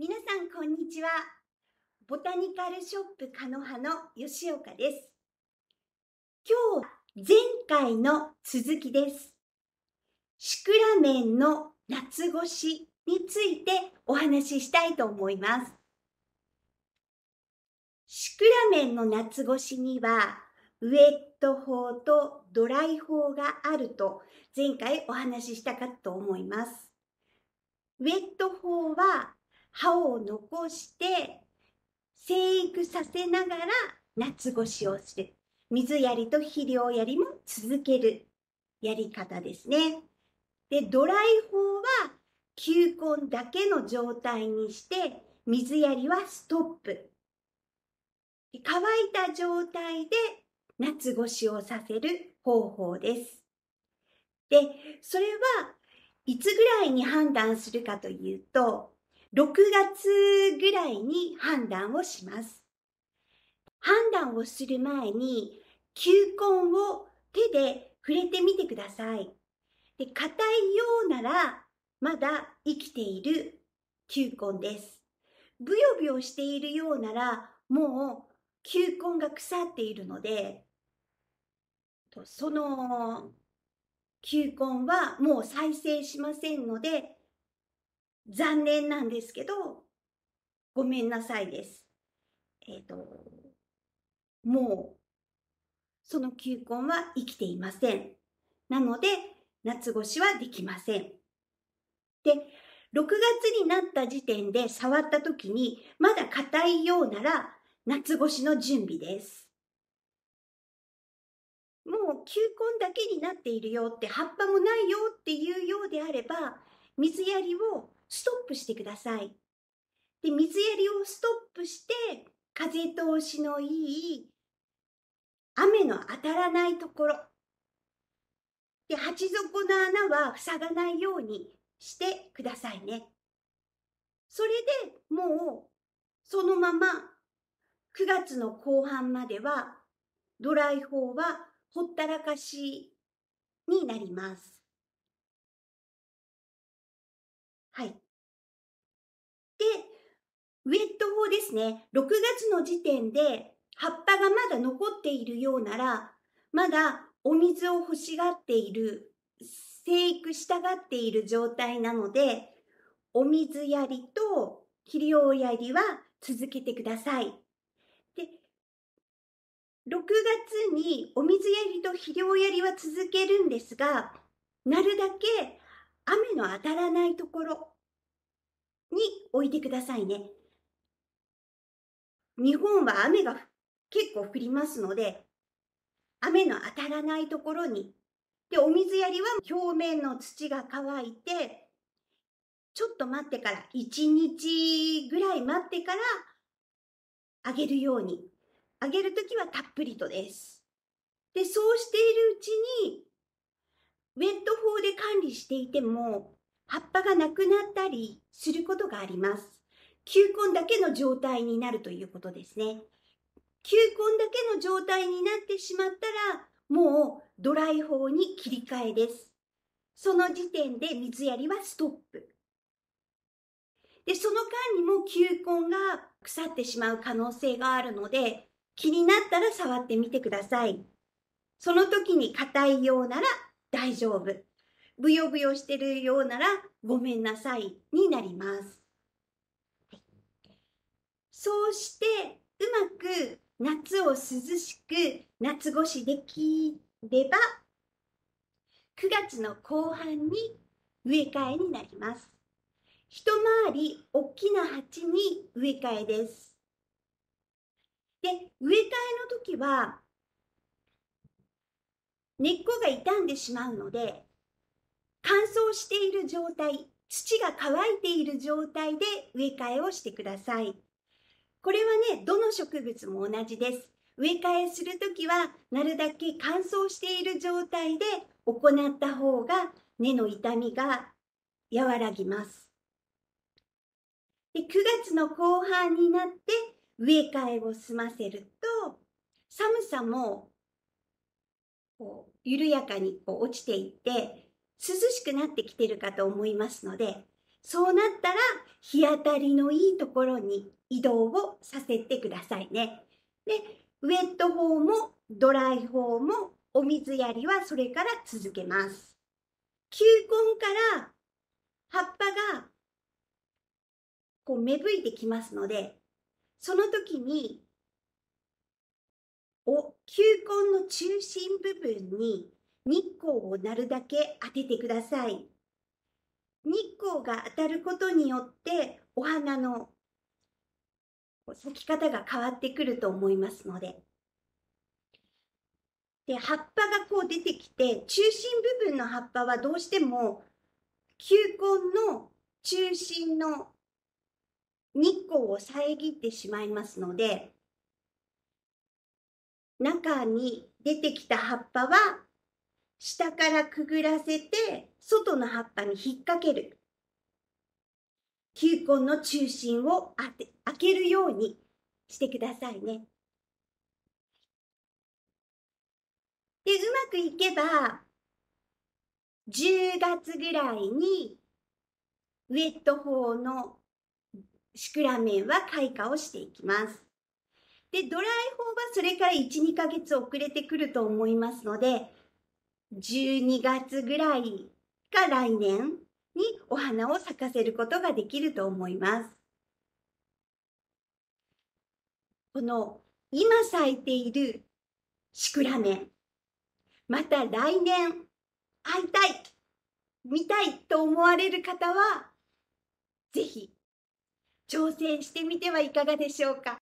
皆さんこんにちは。ボタニカルショップかのはの吉岡です。今日は前回の続きです。シクラメンの夏越しについてお話ししたいと思います。シクラメンの夏越しにはウェット法とドライ法があると前回お話ししたかと思います。ウェット法は歯を残して生育させながら夏越しをする。水やりと肥料やりも続けるやり方ですね。で、ドライ法は球根だけの状態にして、水やりはストップ。乾いた状態で夏越しをさせる方法です。で、それはいつぐらいに判断するかというと、6月ぐらいに判断をします。判断をする前に球根を手で触れてみてください。で、硬いようならまだ生きている球根です。ぶよぶよしているようならもう球根が腐っているので、その球根はもう再生しませんので、残念なんですけど、ごめんなさいです。えっ、ー、と、もう、その球根は生きていません。なので、夏越しはできません。で、6月になった時点で触った時に、まだ硬いようなら、夏越しの準備です。もう球根だけになっているよって、葉っぱもないよっていうようであれば、水やりをストップしてください。で、水やりをストップして、風通しのいい、雨の当たらないところ。で、鉢底の穴は塞がないようにしてくださいね。それでもう、そのまま9月の後半までは、ドライ法はほったらかしになります。ウェット法ですね。6月の時点で葉っぱがまだ残っているようなら、まだお水を欲しがっている、生育したがっている状態なので、お水やりと肥料やりは続けてください。で、6月にお水やりと肥料やりは続けるんですが、なるだけ雨の当たらないところに置いてくださいね。日本は雨が結構降りますので、雨の当たらないところに、で、お水やりは表面の土が乾いて、ちょっと待ってから、1日ぐらい待ってから、あげるように。あげるときはたっぷりとです。で、そうしているうちに、ウェット法で管理していても、葉っぱがなくなったりすることがあります。球根だけの状態になるということですね。球根だけの状態になってしまったら、もうドライ法に切り替えです。その時点で水やりはストップ。で、その間にも球根が腐ってしまう可能性があるので、気になったら触ってみてください。その時に硬いようなら大丈夫。ぶよぶよしてるようならごめんなさいになります。そうしてうまく夏を涼しく夏越しできれば9月の後半に植え替えになります。一回り大きな鉢に植え替えです。で、植え替えの時は根っこが傷んでしまうので乾燥している状態、土が乾いている状態で植え替えをしてください。これはね、どの植物も同じです。植え替えするときは、なるだけ乾燥している状態で行った方が、根の痛みが和らぎます。で9月の後半になって植え替えを済ませると、寒さもこう緩やかにこう落ちていって、涼しくなってきてるかと思いますので、そうなったら日当たりのいいところに移動をさせてくださいね。で、ウェット法もドライ法もお水やりはそれから続けます。球根から葉っぱがこう芽吹いてきますので、その時にお球根の中心部分に日光をなるだけ当ててください。日光が当たることによってお花の咲き方が変わってくると思いますので。で、葉っぱがこう出てきて、中心部分の葉っぱはどうしても、球根の中心の日光を遮ってしまいますので、中に出てきた葉っぱは、下からくぐらせて、外の葉っぱに引っ掛ける。球根の中心を当て開けるようにしてくださいね。でうまくいけば10月ぐらいにウェット法のシクラメンは開花をしていきます。で、ドライ法はそれから1、2ヶ月遅れてくると思いますので、12月ぐらいが来年にお花を咲かせることができると思います。この今咲いているシクラメン、また来年会いたい、見たいと思われる方は、ぜひ挑戦してみてはいかがでしょうか。